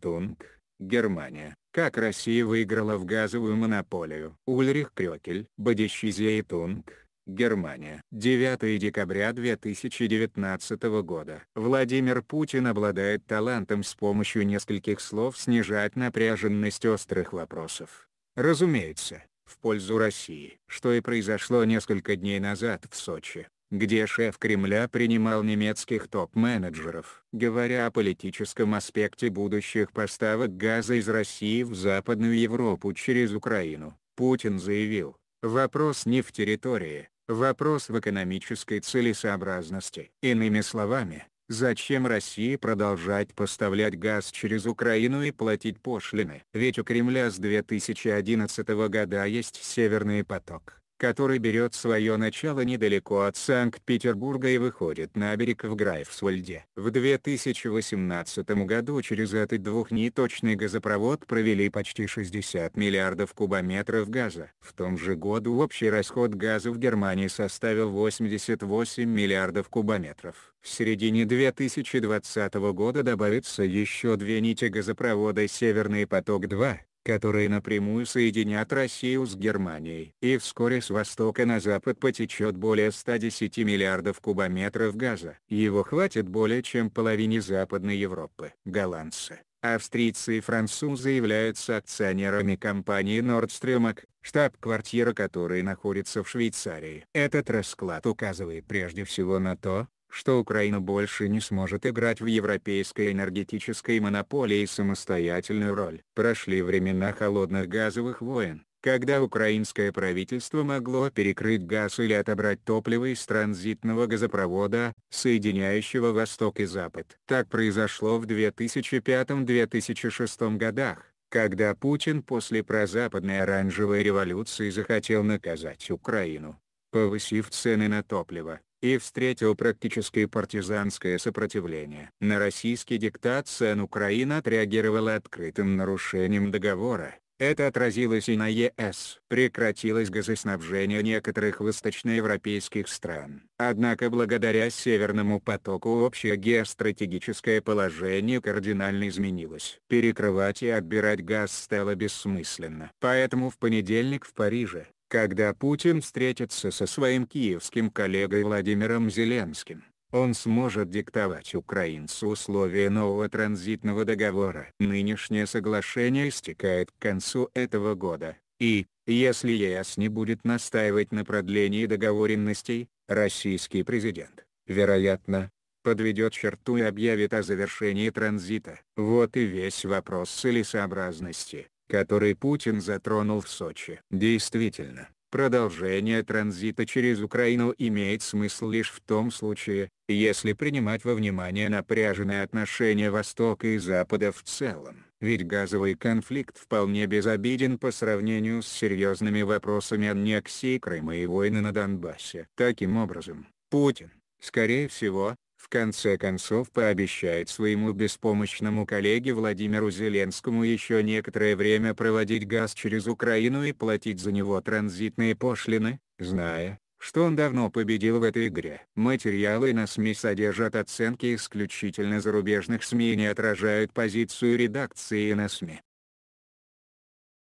Тунг, Германия. Как Россия выиграла в газовую монополию. Ульрих Крёкель, Тунг, Германия. 9 декабря 2019 года. Владимир Путин обладает талантом с помощью нескольких слов снижать напряженность острых вопросов. Разумеется, в пользу России, что и произошло несколько дней назад в Сочи где шеф Кремля принимал немецких топ-менеджеров. Говоря о политическом аспекте будущих поставок газа из России в Западную Европу через Украину, Путин заявил, вопрос не в территории, вопрос в экономической целесообразности. Иными словами, Зачем России продолжать поставлять газ через Украину и платить пошлины? Ведь у Кремля с 2011 года есть «Северный поток» который берет свое начало недалеко от Санкт-Петербурга и выходит на берег в Грайфсвальде. В 2018 году через этот двухниточный газопровод провели почти 60 миллиардов кубометров газа. В том же году общий расход газа в Германии составил 88 миллиардов кубометров. В середине 2020 года добавится еще две нити газопровода «Северный поток-2», которые напрямую соединят Россию с Германией. И вскоре с востока на запад потечет более 110 миллиардов кубометров газа. Его хватит более чем половине Западной Европы. Голландцы, австрийцы и французы являются акционерами компании Nordstream, штаб-квартира которой находится в Швейцарии. Этот расклад указывает прежде всего на то, что Украина больше не сможет играть в европейской энергетической монополии самостоятельную роль. Прошли времена холодных газовых войн, когда украинское правительство могло перекрыть газ или отобрать топливо из транзитного газопровода, соединяющего Восток и Запад. Так произошло в 2005-2006 годах когда Путин после прозападной оранжевой революции захотел наказать Украину, повысив цены на топливо и встретил практическое партизанское сопротивление. На российский диктат СН Украина отреагировала открытым нарушением договора. Это отразилось и на ЕС. Прекратилось газоснабжение некоторых восточноевропейских стран. Однако благодаря Северному потоку общее геостратегическое положение кардинально изменилось. Перекрывать и отбирать газ стало бессмысленно. Поэтому в понедельник в Париже, когда Путин встретится со своим киевским коллегой Владимиром Зеленским, он сможет диктовать украинцу условия нового транзитного договора. Нынешнее соглашение истекает к концу этого года, и, если ЕС не будет настаивать на продлении договоренностей, российский президент, вероятно, подведет черту и объявит о завершении транзита. Вот и весь вопрос целесообразности который Путин затронул в Сочи. Действительно, продолжение транзита через Украину имеет смысл лишь в том случае, если принимать во внимание напряженные отношения Востока и Запада в целом. Ведь газовый конфликт вполне безобиден по сравнению с серьезными вопросами аннексии Крыма и войны на Донбассе. Таким образом, Путин, скорее всего, в конце концов пообещает своему беспомощному коллеге Владимиру Зеленскому еще некоторое время проводить газ через Украину и платить за него транзитные пошлины, зная, что он давно победил в этой игре. Материалы на СМИ содержат оценки исключительно зарубежных СМИ и не отражают позицию редакции на СМИ.